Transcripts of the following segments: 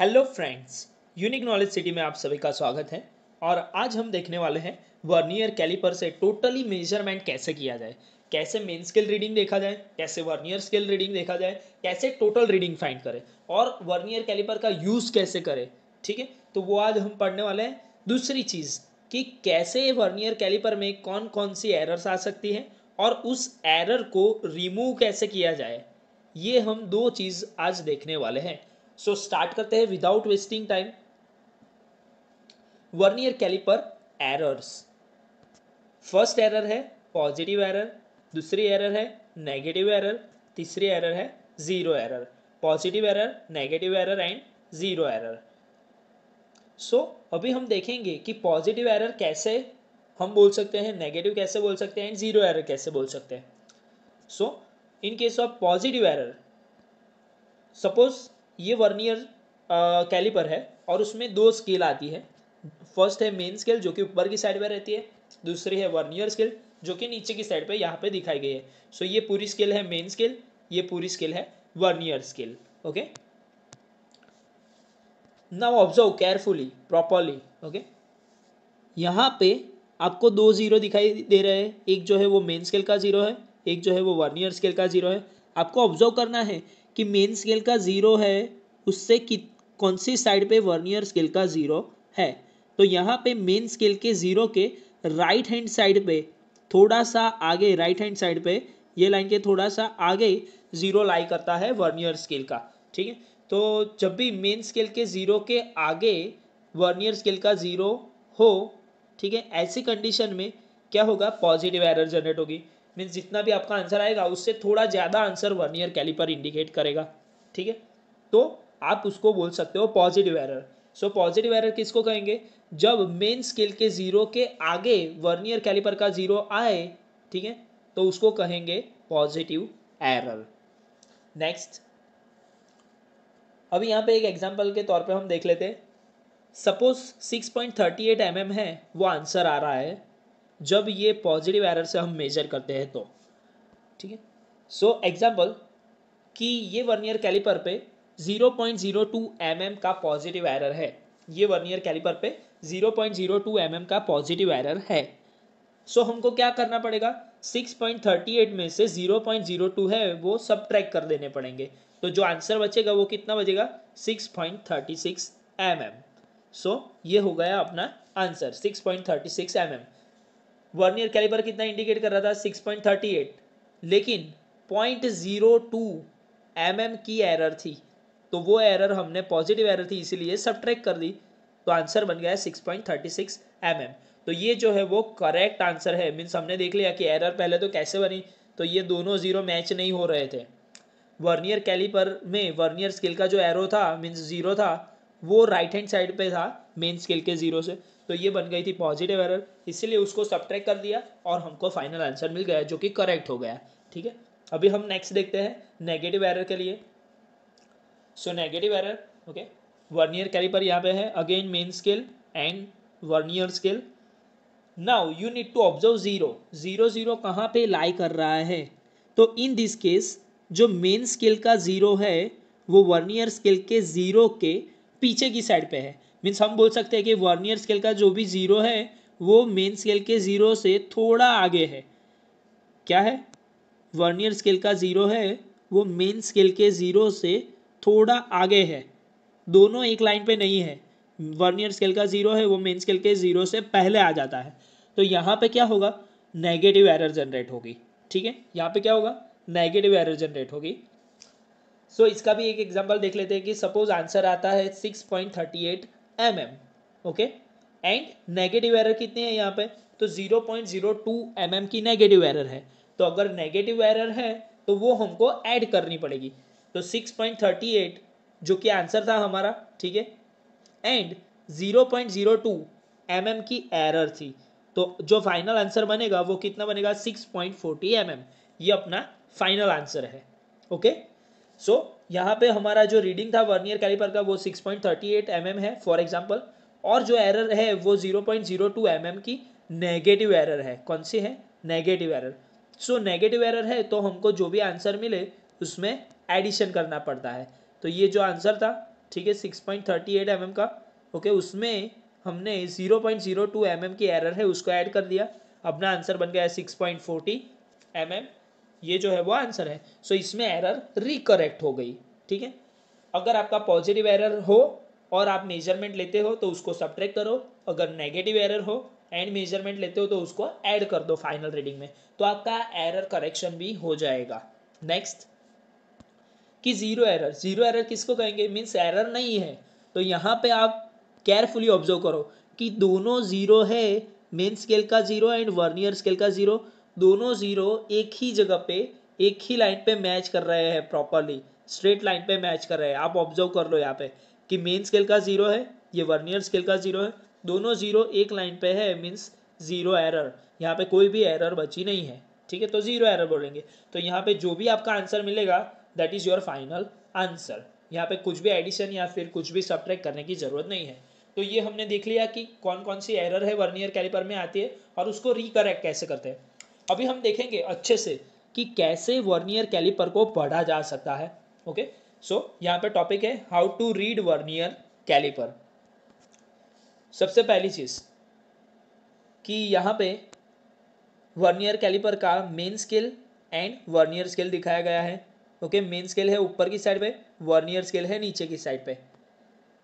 Hello friends unique knowledge city में आप सभी का स्वागत है और आज हम देखने वाले हैं वर्नियर कैलिपर से टोटली मेजरमेंट कैसे किया जाए कैसे मेन स्केल रीडिंग देखा जाए कैसे वर्नियर स्केल रीडिंग देखा जाए कैसे टोटल रीडिंग फाइंड करें और वर्नियर कैलिपर का यूज़ कैसे करें ठीक है तो वो आज हम पढ़ने वाले हैं दूसरी चीज़ कि कैसे वर्नियर कैलिपर में कौन कौन सी एरर्स आ सकती है और उस एरर को रिमूव कैसे किया जाए ये हम दो चीज़ आज देखने वाले हैं सो स्टार्ट करते हैं without wasting time vernier caliper errors first error है पॉजिटिव एरर दूसरी एरर है नेगेटिव एरर तीसरी एरर है zero error positive error negative error and zero error so अभी हम देखेंगे कि पॉजिटिव एरर कैसे हम बोल सकते हैं नेगेटिव कैसे बोल सकते हैं एंड ज़ीरो एरर कैसे बोल सकते हैं so in case of positive error suppose ये वर्नियर कैलिपर है और उसमें दो स्केल आती है फर्स्ट है मेन स्केल जो कि ऊपर की साइड पर रहती है दूसरी है वर्नियर स्केल जो कि नीचे की साइड पर यहाँ पे दिखाई गई है सो ये पूरी स्केल है मेन स्केल ये पूरी स्केल है vernier scale okay now observe carefully properly okay यहाँ पे आपको दो जीरो दिखाई दे रहे हैं एक जो है वो मेन स्केल का जीरो है एक जो है वो वर्नियर स्केल का जीरो है आपको ऑब्जर्व करना है कि मेन स्केल का ज़ीरो है उससे कि कौन सी साइड पे वर्नियर स्केल का ज़ीरो है तो यहाँ पे मेन स्केल के ज़ीरो के राइट हैंड साइड पे थोड़ा सा आगे राइट हैंड साइड पे ये लाइन के थोड़ा सा आगे ज़ीरो लाई करता है वर्नियर स्केल का ठीक है तो जब भी मेन स्केल के ज़ीरो के आगे वर्नियर स्केल का ज़ीरो हो ठीक है ऐसी कंडीशन में क्या होगा पॉजिटिव एरर जनरेट होगी मीन्स जितना भी आपका आंसर आएगा उससे थोड़ा ज़्यादा answer vernier caliper indicate करेगा ठीक है तो आप उसको बोल सकते हो positive error so positive error किसको कहेंगे जब मेन स्केल के ज़ीरो के आगे वर्नियर कैलिपर का ज़ीरो आए ठीक है तो उसको कहेंगे पॉजिटिव एरर नेक्स्ट अभी यहां पे एक एग्जाम्पल के तौर पे हम देख लेते हैं सपोज 6.38 पॉइंट mm है वो आंसर आ रहा है जब ये पॉजिटिव एरर से हम मेजर करते हैं तो ठीक है सो एग्जाम्पल कि ये वर्नियर कैलिपर पे 0.02 पॉइंट mm का पॉजिटिव एरर है ये वर्नियर कैलिपर पे 0.02 पॉइंट mm का पॉजिटिव एरर है सो so, हमको क्या करना पड़ेगा 6.38 में से 0.02 है वो सब ट्रैक कर देने पड़ेंगे तो जो आंसर बचेगा वो कितना बचेगा 6.36 पॉइंट mm. सो so, ये हो गया अपना answer 6.36 point mm. Vernier caliper कितना इंडिकेट कर रहा था सिक्स पॉइंट थर्टी एट लेकिन point zero two M M की एरर थी तो वो एरर हमने पॉजिटिव एरर थी इसीलिए सब ट्रैक कर दी तो आंसर बन गया six point thirty six M M तो ये जो है वो करेक्ट आंसर है मीन्स हमने देख लिया कि एरर पहले तो कैसे बनी तो ये दोनों ज़ीरो मैच नहीं हो रहे थे वर्नियर कैलिपर में वर्नियर स्केल का जो एरो था मीन्स ज़ीरो था वो राइट हैंड साइड पे था मेन स्केल के ज़ीरो से तो ये बन गई थी पॉजिटिव एरर इसीलिए उसको सब्ट्रैक्ट कर दिया और हमको फाइनल आंसर मिल गया जो कि करेक्ट हो गया ठीक है अभी हम नेक्स्ट देखते हैं नेगेटिव एरर के लिए so negative error okay vernier caliper यहाँ पे है again main scale and vernier scale now you need to observe zero zero zero कहाँ पे लाई कर रहा है तो इन दिस केस जो मेन स्केल का ज़ीरो है वो वर्नियर स्केल के ज़ीरो के पीछे की साइड पे है मीन्स हम बोल सकते हैं कि वर्नियर स्केल का जो भी ज़ीरो है वो मेन स्केल के ज़ीरो से थोड़ा आगे है क्या है वर्नियर स्केल का ज़ीरो है वो मेन स्केल के ज़ीरो से थोड़ा आगे है दोनों एक लाइन पे नहीं है वर्नियर स्केल का ज़ीरो है वो मेन स्केल के ज़ीरो से पहले आ जाता है तो यहाँ पे क्या होगा नेगेटिव एरर जनरेट होगी ठीक है यहाँ पे क्या होगा नेगेटिव एरर जनरेट होगी सो so, इसका भी एक एग्जाम्पल देख लेते हैं कि सपोज आंसर आता है six point thirty eight M M okay and negative error कितने हैं यहाँ पे तो zero point zero two M M की नेगेटिव एरर है तो अगर नेगेटिव एरर है तो वो हमको ऐड करनी पड़ेगी तो सिक्स पॉइंट थर्टी एट जो कि आंसर था हमारा ठीक है and zero point zero two M M की एरर थी तो जो फाइनल आंसर बनेगा वो कितना बनेगा six point forty M M ये अपना फाइनल आंसर है ओके okay? सो so, यहाँ पे हमारा जो रीडिंग था वर्नियर कैलिपर का वो 6.38 पॉइंट mm है फॉर एग्जांपल और जो एरर है वो 0.02 पॉइंट mm की नेगेटिव एरर है कौन सी है negative error so negative error है तो हमको जो भी आंसर मिले उसमें एडिशन करना पड़ता है तो ये जो आंसर था ठीक है 6.38 पॉइंट mm का ओके okay, उसमें हमने 0.02 पॉइंट mm की एरर है उसको ऐड कर दिया अपना आंसर बन गया है सिक्स पॉइंट एम ये जो है वो आंसर है सो इसमें एरर रिकरेक्ट हो गई ठीक है अगर आपका पॉजिटिव एरर हो और आप मेजरमेंट लेते हो तो उसको सब्ट्रैक्ट करो अगर नेगेटिव एरर हो एंड मेजरमेंट लेते हो तो उसको ऐड कर दो फाइनल रीडिंग में तो आपका एरर करेक्शन भी हो जाएगा नेक्स्ट कि ज़ीरो एरर ज़ीरो एरर किसको कहेंगे मीन्स एरर नहीं है तो यहाँ पे आप केयरफुली ऑब्जर्व करो कि दोनों ज़ीरो है मेन स्केल का ज़ीरो एंड वर्नियर स्केल का ज़ीरो दोनों ज़ीरो एक ही जगह पे एक ही लाइन पे मैच कर रहे हैं प्रॉपरली स्ट्रेट लाइन पे मैच कर रहे हैं आप ऑब्जर्व कर लो यहाँ पे कि मेन स्केल का ज़ीरो है ये वर्नियर स्केल का ज़ीरो है दोनों ज़ीरो एक लाइन पे है मीन्स ज़ीरो एरर यहाँ पे कोई भी एरर बची नहीं है ठीक है तो ज़ीरो एरर बोलेंगे तो यहाँ पे जो भी आपका आंसर मिलेगा that is your final answer यहाँ पे कुछ भी एडिशन या फिर कुछ भी सब करने की ज़रूरत नहीं है तो ये हमने देख लिया कि कौन कौन सी एरर है वर्नियर कैलिपर में आती है और उसको रिकरेक्ट कैसे करते हैं अभी हम देखेंगे अच्छे से कि कैसे वर्नियर कैलिपर को पढ़ा जा सकता है ओके सो so, यहाँ पे टॉपिक है how to read vernier caliper सबसे पहली चीज़ कि यहाँ पे वर्नियर कैलिपर का main scale and vernier scale दिखाया गया है ओके मेन स्केल है ऊपर की साइड पे वर्नियर स्केल है नीचे की साइड पे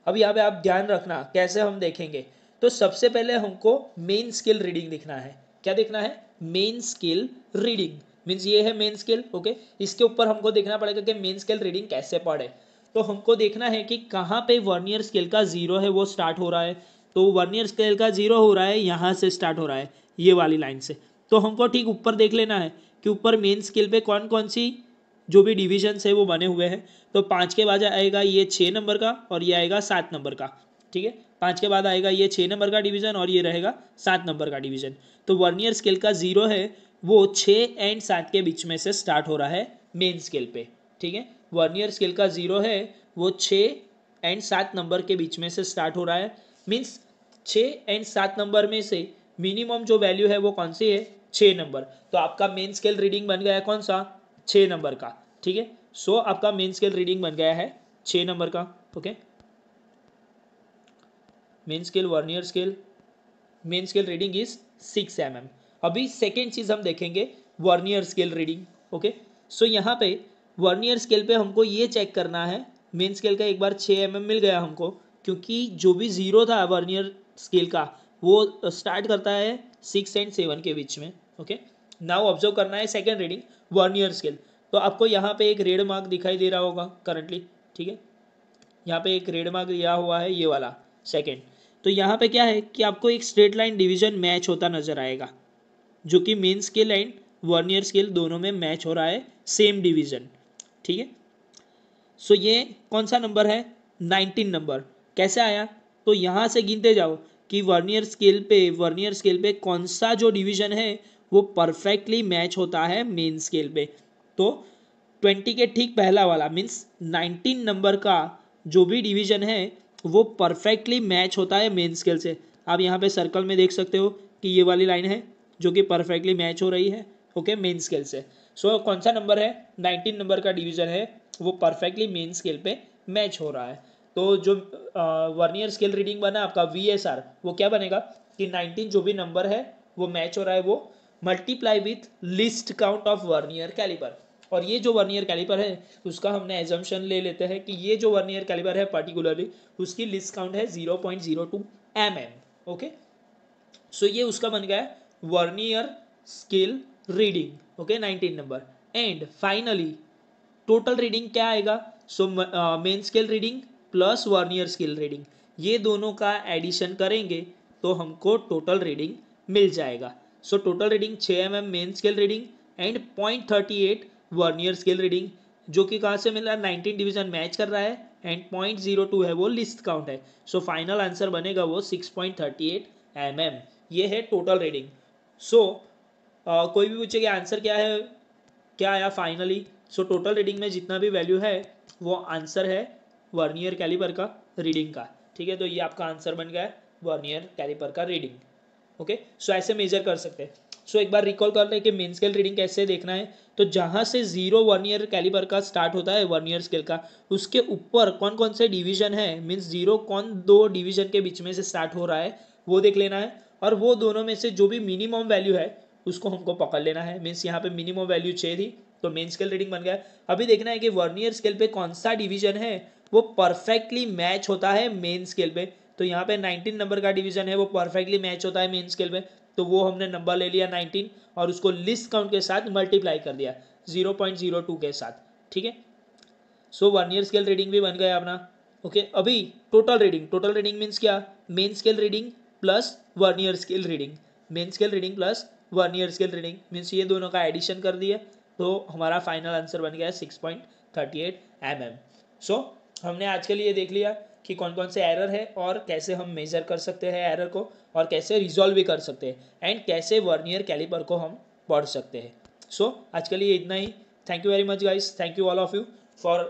अब यहाँ पे आप ध्यान रखना कैसे हम देखेंगे तो सबसे पहले हमको मेन स्केल रीडिंग दिखना है क्या देखना है मेन स्केल रीडिंग मीन्स ये है मेन स्केल ओके इसके ऊपर हमको देखना पड़ेगा कि मेन स्केल रीडिंग कैसे पढ़े तो हमको देखना है कि कहाँ पे वर्नियर स्केल का जीरो है वो स्टार्ट हो रहा है तो वर्नियर स्केल का जीरो हो रहा है यहाँ से स्टार्ट हो रहा है ये वाली लाइन से तो हमको ठीक ऊपर देख लेना है कि ऊपर मेन स्केल पे कौन कौन सी जो भी डिविजन्स है वो बने हुए हैं तो पाँच के बाद आएगा ये छः नंबर का और ये आएगा सात नंबर का ठीक है पाँच के बाद आएगा ये छः नंबर का डिवीज़न और ये रहेगा सात नंबर का डिवीज़न तो वर्नियर स्केल का ज़ीरो है वो छः एंड सात के बीच में से स्टार्ट हो रहा है मेन स्केल पे ठीक है वर्नियर स्केल का ज़ीरो है वो छः एंड सात नंबर के बीच में से स्टार्ट हो रहा है मीन्स छः एंड सात नंबर में से मिनिमम जो वैल्यू है वो कौन सी है छः नंबर तो आपका मेन स्केल रीडिंग बन गया है कौन सा छः नंबर का ठीक है सो आपका मेन स्केल रीडिंग बन गया है छः नंबर का okay okay? Main scale vernier scale main scale reading is six M M अभी सेकेंड चीज़ हम देखेंगे vernier scale reading okay so यहाँ पे वर्नियर स्केल पे हमको ये चेक करना है मेन स्केल का एक बार छः एम mm मिल गया हमको क्योंकि जो भी ज़ीरो था वर्नियर स्केल का वो स्टार्ट करता है सिक्स एंड सेवन के बीच में ओके नाउ ऑब्जर्व करना है सेकेंड रीडिंग वर्नियर स्केल तो आपको यहाँ पे एक रेड मार्क दिखाई दे रहा होगा करंटली ठीक है यहाँ पे एक रेड मार्क दिया हुआ है ये वाला सेकेंड तो यहाँ पे क्या है कि आपको एक स्ट्रेट लाइन डिवीजन मैच होता नजर आएगा जो कि main scale and vernier scale दोनों में मैच हो रहा है सेम डिवीजन ठीक है सो ये कौन सा नंबर है नाइनटीन नंबर कैसे आया तो यहाँ से गिनते जाओ कि वर्नियर स्केल पे वर्नियर स्केल पे कौन सा जो डिवीजन है वो परफेक्टली मैच होता है मेन स्केल पे तो ट्वेंटी के ठीक पहला वाला मीन्स नाइनटीन नंबर का जो भी डिवीजन है वो परफेक्टली मैच होता है मेन स्केल से आप यहाँ पे सर्कल में देख सकते हो कि ये वाली लाइन है जो कि परफेक्टली मैच हो रही है ओके मेन स्केल से सो so, कौन सा नंबर है नाइनटीन नंबर का डिवीज़न है वो परफेक्टली मेन स्केल पे मैच हो रहा है तो जो वर्नियर स्केल रीडिंग बना आपका वी एस आर वो क्या बनेगा कि नाइनटीन जो भी नंबर है वो मैच हो रहा है वो multiply with least count of vernier caliper और ये जो वर्नियर कैलिपर है उसका हमने एजम्पन ले लेते हैं कि ये जो वर्नियर कैलिपर है पर्टिकुलरली उसकी लिस्ट काउंट है zero point zero two M M okay so ये उसका बन गया है vernier scale reading okay nineteen number and finally total reading क्या आएगा so main scale reading plus vernier scale reading ये दोनों का एडिशन करेंगे तो हमको टोटल रीडिंग मिल जाएगा सो टोटल रीडिंग छः M M main scale reading and point thirty eight vernier scale reading जो कि कहाँ से मिल रहा है नाइनटीन डिवीजन मैच कर रहा है एंड पॉइंट जीरो टू है वो लिस्ट काउंट है सो फाइनल आंसर बनेगा वो six point thirty eight M M ये है टोटल रीडिंग सो कोई भी पूछेगा आंसर क्या है क्या आया फाइनली सो टोटल रीडिंग में जितना भी वैल्यू है वो आंसर है वर्नियर कैलिपर का रीडिंग का ठीक है तो ये आपका आंसर बन गया है वर्नियर कैलिपर का रीडिंग ओके सो ऐसे मेजर कर सकते हैं सो एक बार रिकॉल कर लें कि मेन स्केल रीडिंग कैसे देखना है तो जहाँ से जीरो वन ईयर कैलिबर का स्टार्ट होता है वन ईयर स्केल का उसके ऊपर कौन कौन से डिवीजन है मीन्स जीरो कौन दो डिवीजन के बीच में से स्टार्ट हो रहा है वो देख लेना है और वो दोनों में से जो भी मिनिमम वैल्यू है उसको हमको पकड़ लेना है मीन्स यहाँ पे मिनिमम वैल्यू छः थी तो मेन स्केल रीडिंग बन गया अभी देखना है कि ईयर स्केल पे कौन सा डिवीजन है वो परफेक्टली मैच होता है मेन स्केल पे तो यहाँ पे 19 नंबर का डिवीजन है वो परफेक्टली मैच होता है मेन स्केल पे तो वो हमने नंबर ले लिया नाइनटीन और उसको लिस्ट काउंट के साथ मल्टीप्लाई कर दिया जीरो पॉइंट जीरो टू के साथ ठीक है so vernier scale reading भी बन गया अपना ओके okay, अभी total reading total reading means क्या main scale reading plus vernier scale reading main scale reading plus vernier scale reading means ये दोनों का एडिशन कर दिया तो हमारा फाइनल आंसर बन गया six point thirty eight M M so हमने आज के लिए देख लिया कि कौन कौन से एरर है और कैसे हम मेजर कर सकते हैं एरर को और कैसे रिजॉल्व भी कर सकते हैं एंड कैसे वर्नियर कैलिपर को हम पढ़ सकते हैं सो so, आज के लिए इतना ही thank you very much guys thank you all of you for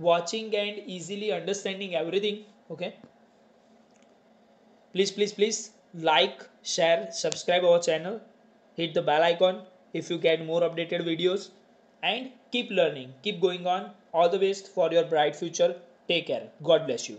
watching and easily understanding everything okay please please please like share subscribe our channel hit the bell icon if you get more updated videos and keep learning keep going on all the best for your bright future take care God bless you